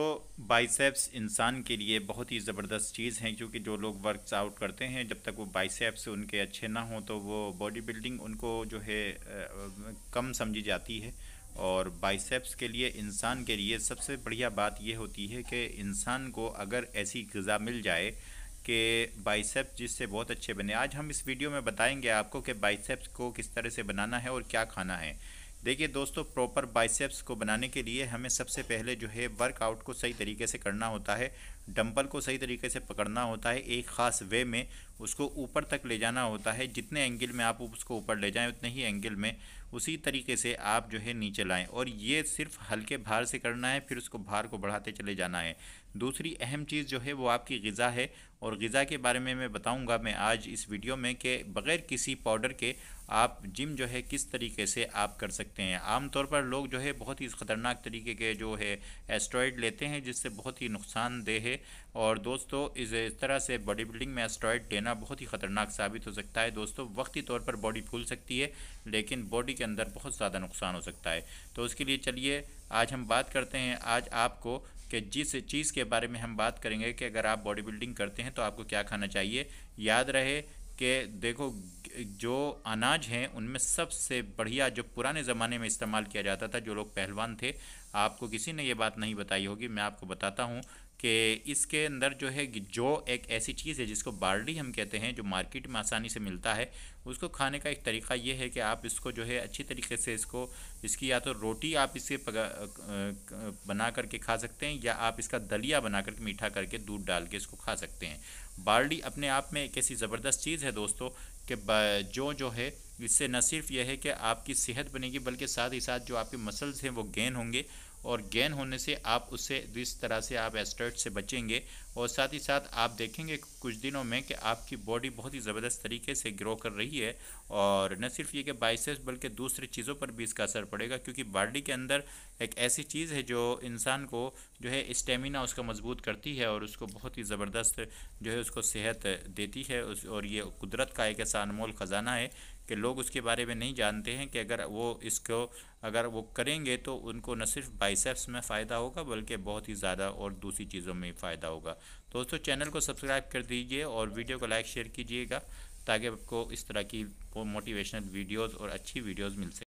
तो बाइसेप्स इंसान के लिए बहुत ही ज़बरदस्त चीज़ है क्योंकि जो लोग वर्कस आउट करते हैं जब तक वो बाइसेप्स उनके अच्छे ना हों तो वो बॉडी बिल्डिंग उनको जो है कम समझी जाती है और बाइसेप्स के लिए इंसान के लिए सबसे बढ़िया बात यह होती है कि इंसान को अगर ऐसी गज़ा मिल जाए कि बाइसेप्स जिससे बहुत अच्छे बने आज हम इस वीडियो में बताएंगे आपको कि बाइसेप्स को किस तरह से बनाना है और क्या खाना है देखिए दोस्तों प्रॉपर बाइसेप्स को बनाने के लिए हमें सबसे पहले जो है वर्कआउट को सही तरीके से करना होता है डंपल को सही तरीके से पकड़ना होता है एक ख़ास वे में उसको ऊपर तक ले जाना होता है जितने एंगल में आप उसको ऊपर ले जाएं उतने ही एंगल में उसी तरीके से आप जो है नीचे लाएं और ये सिर्फ हल्के भार से करना है फिर उसको भार को बढ़ाते चले जाना है दूसरी अहम चीज़ जो है वो आपकी गज़ा है और गज़ा के बारे में मैं बताऊँगा मैं आज इस वीडियो में कि बग़ैर किसी पाउडर के आप जिम जो है किस तरीके से आप कर सकते हैं आमतौर पर लोग जो है बहुत ही ख़तरनाक तरीके के जो है एस्ट्रॉयड लेते हैं जिससे बहुत ही नुकसानदेह है और दोस्तों इस तरह से बॉडी बिल्डिंग में एस्ट्रॉयड देना बहुत ही ख़तरनाक साबित हो सकता है दोस्तों वक्ती तौर पर बॉडी फूल सकती है लेकिन बॉडी के अंदर बहुत ज़्यादा नुकसान हो सकता है तो उसके लिए चलिए आज हम बात करते हैं आज आपको कि जिस चीज़ के बारे में हम बात करेंगे कि अगर आप बॉडी बिल्डिंग करते हैं तो आपको क्या खाना चाहिए याद रहे कि देखो जो अनाज हैं उनमें सबसे बढ़िया जो पुराने ज़माने में इस्तेमाल किया जाता था जो लोग पहलवान थे आपको किसी ने ये बात नहीं बताई होगी मैं आपको बताता हूँ कि इसके अंदर जो है जो एक ऐसी चीज़ है जिसको बार्डी हम कहते हैं जो मार्केट में आसानी से मिलता है उसको खाने का एक तरीका ये है कि आप इसको जो है अच्छी तरीके से इसको इसकी या तो रोटी आप इसे बना करके खा सकते हैं या आप इसका दलिया बना करके मीठा करके दूध डाल के इसको खा सकते हैं बार्डी अपने आप में एक ऐसी ज़बरदस्त चीज़ है दोस्तों कि जो जो है इससे न सिर्फ यह है कि आपकी सेहत बनेगी बल्कि साथ ही साथ जो आपके मसल्स हैं वो गेन होंगे और गेन होने से आप उससे इस तरह से आप एस्टर्ट से बचेंगे और साथ ही साथ आप देखेंगे कुछ दिनों में कि आपकी बॉडी बहुत ही ज़बरदस्त तरीके से ग्रो कर रही है और न सिर्फ ये कि बाइसेस बल्कि दूसरी चीज़ों पर भी इसका असर पड़ेगा क्योंकि बॉडी के अंदर एक ऐसी चीज़ है जो इंसान को जो है स्टेमिना उसका मजबूत करती है और उसको बहुत ही ज़बरदस्त जो है उसको सेहत देती है उस और ये कुदरत का एक ऐसा अनमोल ख़जाना है कि लोग उसके बारे में नहीं जानते हैं कि अगर वो इसको अगर वो करेंगे तो उनको न सिर्फ बाइसेप्स में फ़ायदा होगा बल्कि बहुत ही ज़्यादा और दूसरी चीज़ों में फ़ायदा होगा दोस्तों चैनल को सब्सक्राइब कर दीजिए और वीडियो को लाइक शेयर कीजिएगा ताकि आपको इस तरह की मोटिवेशनल वीडियोज़ और अच्छी वीडियोज़ मिल सके